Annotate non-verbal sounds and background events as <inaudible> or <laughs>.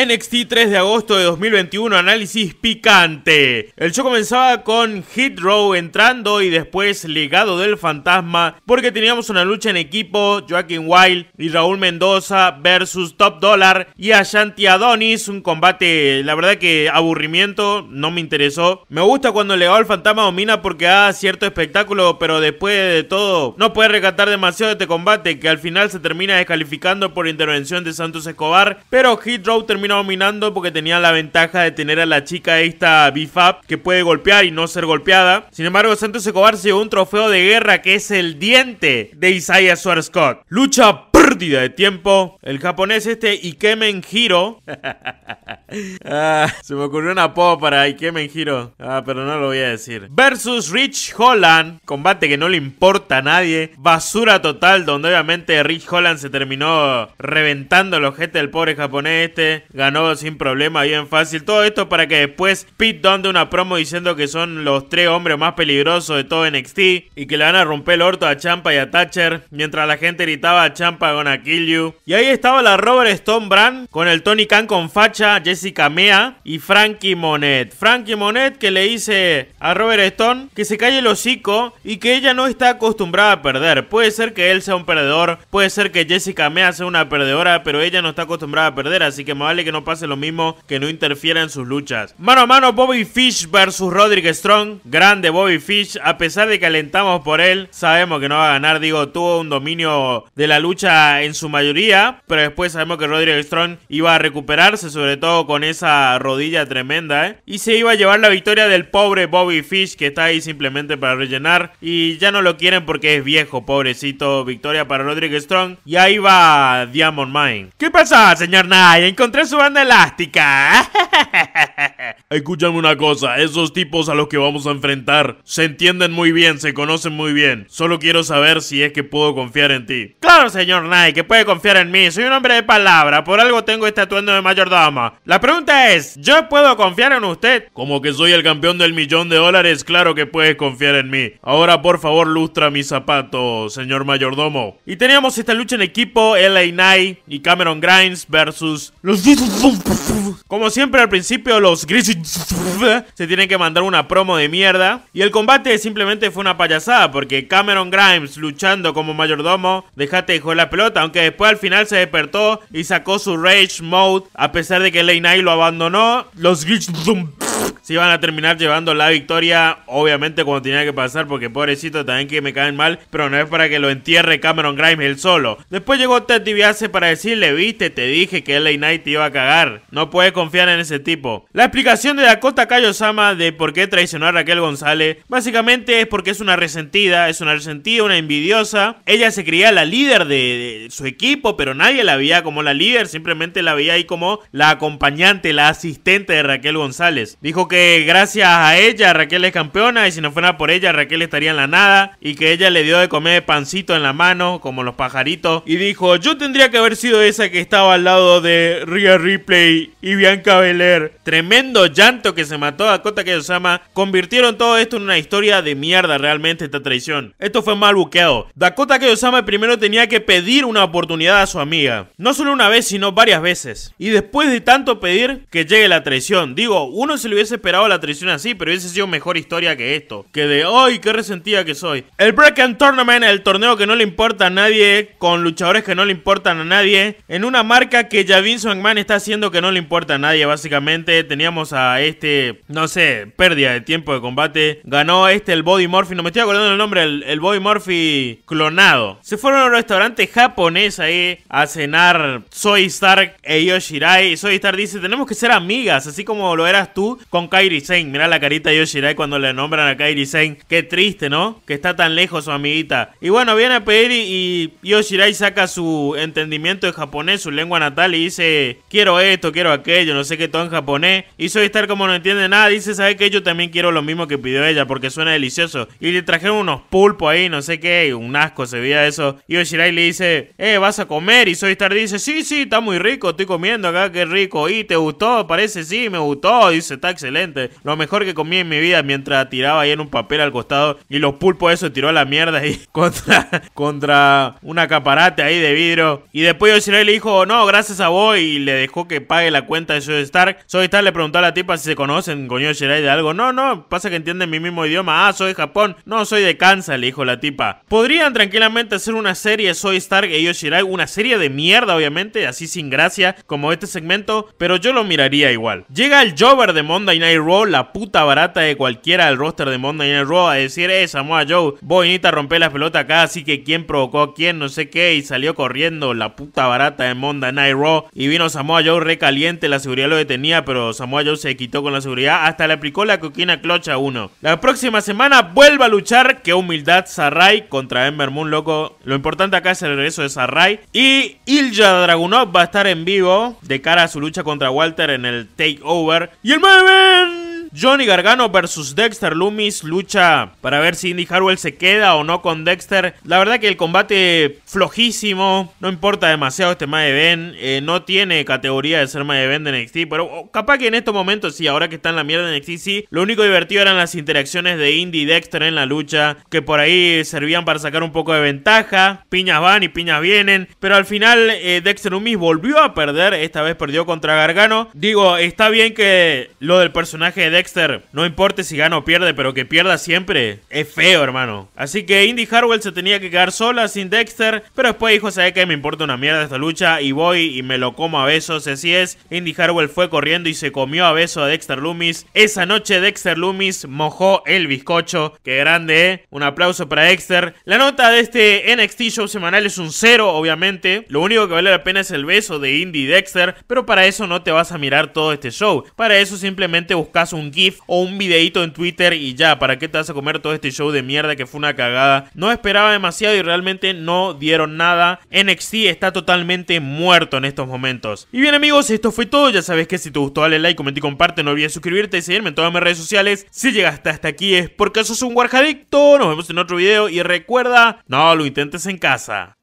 NXT 3 de agosto de 2021, análisis picante. El show comenzaba con Hit Row entrando y después Legado del Fantasma, porque teníamos una lucha en equipo, Joaquin Wilde y Raúl Mendoza versus Top Dollar y Ashanti Adonis, un combate, la verdad que aburrimiento, no me interesó. Me gusta cuando Legado del Fantasma domina porque da cierto espectáculo, pero después de todo no puede recatar demasiado de este combate que al final se termina descalificando por intervención de Santos Escobar, pero Hit Row termina dominando porque tenía la ventaja de tener a la chica esta Bifab que puede golpear y no ser golpeada. Sin embargo, Santos Escobar se llevó un trofeo de guerra que es el diente de Isaiah Scott Lucha pérdida de tiempo. El japonés este Ikemen Hiro <laughs> Ah, se me ocurrió una apodo para me giro. Ah, pero no lo voy a decir. Versus Rich Holland. Combate que no le importa a nadie. Basura total, donde obviamente Rich Holland se terminó reventando los jetes del pobre japonés este. Ganó sin problema, bien fácil. Todo esto para que después Pete donde una promo diciendo que son los tres hombres más peligrosos de todo NXT. Y que le van a romper el orto a Champa y a Thatcher. Mientras la gente gritaba Champa gonna kill you. Y ahí estaba la Robert Stone Brand con el Tony Khan con facha. Jesse Jessica Mea y Frankie Monet. Frankie Monet que le dice a Robert Stone que se calle el hocico y que ella no está acostumbrada a perder. Puede ser que él sea un perdedor, puede ser que Jessica Mea sea una perdedora, pero ella no está acostumbrada a perder, así que me vale que no pase lo mismo, que no interfiera en sus luchas. Mano a mano, Bobby Fish versus Roderick Strong. Grande Bobby Fish, a pesar de que alentamos por él, sabemos que no va a ganar, digo, tuvo un dominio de la lucha en su mayoría, pero después sabemos que Roderick Strong iba a recuperarse, sobre todo con esa rodilla tremenda, ¿eh? Y se iba a llevar la victoria del pobre Bobby Fish, que está ahí simplemente para rellenar. Y ya no lo quieren porque es viejo, pobrecito. Victoria para Roderick Strong. Y ahí va Diamond Mine. ¿Qué pasa, señor Nye? Encontré su banda elástica. ¿eh? <laughs> <laughs> Escúchame una cosa, esos tipos a los que vamos a enfrentar se entienden muy bien, se conocen muy bien. Solo quiero saber si es que puedo confiar en ti. Claro, señor Knight! que puede confiar en mí. Soy un hombre de palabra, por algo tengo este atuendo de mayordomo. La pregunta es, ¿yo puedo confiar en usted? Como que soy el campeón del millón de dólares, claro que puedes confiar en mí. Ahora, por favor, lustra mis zapatos, señor mayordomo. Y teníamos esta lucha en equipo, LA Knight y Cameron Grimes versus los... Como siempre al principio, los los <laughs> se tienen que mandar una promo de mierda. Y el combate simplemente fue una payasada porque Cameron Grimes luchando como mayordomo, dejate de joder la pelota, aunque después al final se despertó y sacó su Rage Mode a pesar de que Lane Knight lo abandonó. Los Grizzlies si van a terminar llevando la victoria, obviamente cuando tenía que pasar, porque pobrecito también que me caen mal, pero no es para que lo entierre Cameron Grimes el solo. Después llegó Ted DiBiase para decirle, viste, te dije que LA Knight te iba a cagar. No puedes confiar en ese tipo. La explicación de Dakota Sama de por qué traicionó a Raquel González, básicamente es porque es una resentida, es una resentida, una envidiosa. Ella se creía la líder de su equipo, pero nadie la veía como la líder, simplemente la veía ahí como la acompañante, la asistente de Raquel González. Dijo que gracias a ella Raquel es campeona y si no fuera por ella Raquel estaría en la nada y que ella le dio de comer pancito en la mano como los pajaritos y dijo yo tendría que haber sido esa que estaba al lado de Ria Ripley y Bianca Belair. Tremendo llanto que se mató a Kota Kiyosama convirtieron todo esto en una historia de mierda realmente esta traición. Esto fue mal buqueado. Dakota Kiyosama primero tenía que pedir una oportunidad a su amiga. No solo una vez sino varias veces. Y después de tanto pedir que llegue la traición. Digo, uno se lo hubiese esperado la traición así, pero hubiese sido mejor historia que esto. Que de, hoy qué resentida que soy! El Break and Tournament, el torneo que no le importa a nadie, con luchadores que no le importan a nadie, en una marca que Javinson McMahon está haciendo que no le importa a nadie, básicamente. Teníamos a este, no sé, pérdida de tiempo de combate. Ganó este el Body Murphy, no me estoy acordando el nombre, el, Body Murphy clonado. Se fueron a un restaurante japonés ahí a cenar Soy Stark e Yoshirai. Soy Stark dice, tenemos que ser amigas, así como lo eras tú con Kairi Sen. mira la carita de Yoshirai cuando le nombran a Kairi Sen. Qué triste, ¿no? Que está tan lejos su amiguita. Y bueno, viene a pedir y, Yoshirai saca su entendimiento de japonés, su lengua natal, y dice: Quiero esto, quiero aquello, no sé qué todo en japonés. Y Soy Star, como no entiende nada, dice: ¿Sabes que Yo también quiero lo mismo que pidió ella porque suena delicioso. Y le trajeron unos pulpos ahí, no sé qué, un asco se veía eso. Y Yoshirai le dice: Eh, vas a comer. Y Soy Star dice: Sí, sí, está muy rico, estoy comiendo acá, qué rico. Y te gustó, parece sí, me gustó. Dice: Está excelente. Lo mejor que comí en mi vida mientras tiraba ahí en un papel al costado y los pulpos eso tiró a la mierda ahí <laughs> contra, contra un acaparate ahí de vidrio. Y después Yoshirai le dijo, no, gracias a vos y le dejó que pague la cuenta de Soy Stark. Soy Stark le preguntó a la tipa si se conocen con Yoshirai de algo. No, no, pasa que entienden mi mismo idioma. Ah, soy de Japón. No, soy de Kansas, le dijo la tipa. Podrían tranquilamente hacer una serie Soy Stark e Yoshirai, una serie de mierda obviamente, así sin gracia como este segmento, pero yo lo miraría igual. Llega el Jover de Mondo. Night Raw, la puta barata de cualquiera del roster de Monday Night Raw, a decir, eh, Samoa Joe, voy rompe romper la pelota acá, así que quién provocó a quién, no sé qué, y salió corriendo la puta barata de Monday Night Raw, y vino Samoa Joe recaliente, la seguridad lo detenía, pero Samoa Joe se quitó con la seguridad, hasta le aplicó la coquina clocha uno, La próxima semana vuelva a luchar, que humildad, Sarai contra Ember Moon, loco, lo importante acá es el regreso de Sarai, y Ilja Dragunov va a estar en vivo de cara a su lucha contra Walter en el Takeover, y el B. Amen. Johnny Gargano versus Dexter Loomis, lucha para ver si Indy Harwell se queda o no con Dexter. La verdad que el combate flojísimo, no importa demasiado este de Ben, eh, no tiene categoría de ser de de NXT, pero oh, capaz que en estos momentos sí, ahora que está en la mierda de NXT, sí, lo único divertido eran las interacciones de Indy y Dexter en la lucha, que por ahí servían para sacar un poco de ventaja, piñas van y piñas vienen, pero al final eh, Dexter Loomis volvió a perder, esta vez perdió contra Gargano. Digo, está bien que lo del personaje de Dexter no importa si gana o pierde, pero que pierda siempre, es feo, hermano. Así que Indy Harwell se tenía que quedar sola sin Dexter, pero después dijo, ¿sabes que Me importa una mierda esta lucha y voy y me lo como a besos, así es. Indy Harwell fue corriendo y se comió a besos a Dexter Loomis. Esa noche Dexter Loomis mojó el bizcocho, qué grande, ¿eh? Un aplauso para Dexter. La nota de este NXT Show semanal es un cero, obviamente. Lo único que vale la pena es el beso de Indy Dexter, pero para eso no te vas a mirar todo este show. Para eso simplemente buscas un o un videito en Twitter y ya, ¿para qué te vas a comer todo este show de mierda que fue una cagada? No esperaba demasiado y realmente no dieron nada. NXT está totalmente muerto en estos momentos. Y bien amigos, esto fue todo. Ya sabes que si te gustó dale like, comenta y comparte. No olvides suscribirte y seguirme en todas mis redes sociales. Si llegaste hasta aquí es porque sos un warjadicto. Nos vemos en otro video y recuerda, no lo intentes en casa.